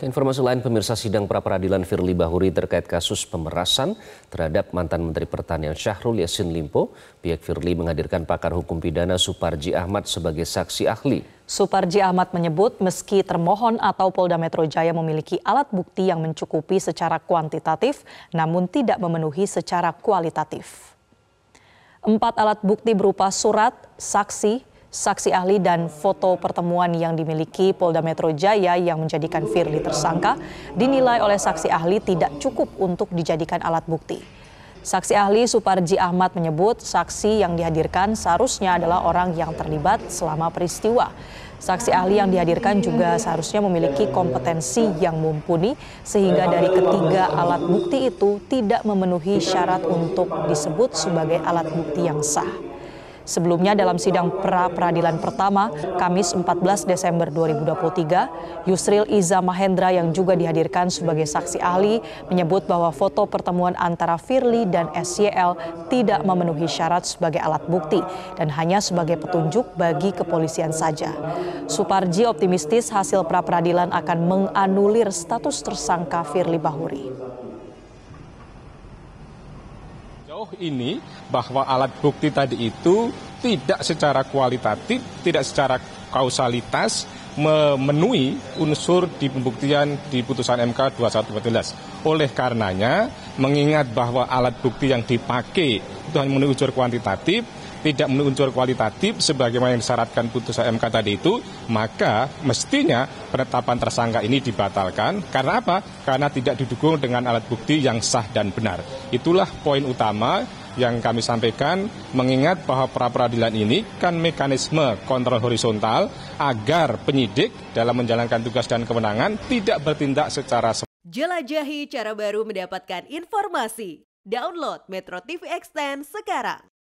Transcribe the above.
Informasi lain pemirsa sidang pra-peradilan Firly Bahuri terkait kasus pemerasan terhadap mantan Menteri Pertanian Syahrul Yassin Limpo, pihak Firly menghadirkan pakar hukum pidana Suparji Ahmad sebagai saksi ahli. Suparji Ahmad menyebut meski termohon atau Polda Metro Jaya memiliki alat bukti yang mencukupi secara kuantitatif namun tidak memenuhi secara kualitatif. Empat alat bukti berupa surat, saksi, saksi ahli dan foto pertemuan yang dimiliki Polda Metro Jaya yang menjadikan Firly tersangka dinilai oleh saksi ahli tidak cukup untuk dijadikan alat bukti. Saksi ahli Suparji Ahmad menyebut saksi yang dihadirkan seharusnya adalah orang yang terlibat selama peristiwa. Saksi ahli yang dihadirkan juga seharusnya memiliki kompetensi yang mumpuni sehingga dari ketiga alat bukti itu tidak memenuhi syarat untuk disebut sebagai alat bukti yang sah. Sebelumnya dalam sidang pra-peradilan pertama, Kamis 14 Desember 2023, Yusril Iza Mahendra yang juga dihadirkan sebagai saksi ahli menyebut bahwa foto pertemuan antara Firly dan SYL tidak memenuhi syarat sebagai alat bukti dan hanya sebagai petunjuk bagi kepolisian saja. Suparji optimistis hasil pra-peradilan akan menganulir status tersangka Firly Bahuri. Jauh ini bahwa alat bukti tadi itu tidak secara kualitatif, tidak secara kausalitas memenuhi unsur di pembuktian di putusan MK 2114. Oleh karenanya, mengingat bahwa alat bukti yang dipakai itu hanya memenuhi unsur kuantitatif, tidak memenuhi kualitatif sebagaimana yang disyaratkan putusan MK tadi itu, maka mestinya penetapan tersangka ini dibatalkan. Karena apa? Karena tidak didukung dengan alat bukti yang sah dan benar. Itulah poin utama yang kami sampaikan mengingat bahwa pra peradilan ini kan mekanisme kontrol horizontal agar penyidik dalam menjalankan tugas dan kewenangan tidak bertindak secara Jelajahi cara baru mendapatkan informasi. Download Metro TV Extend sekarang.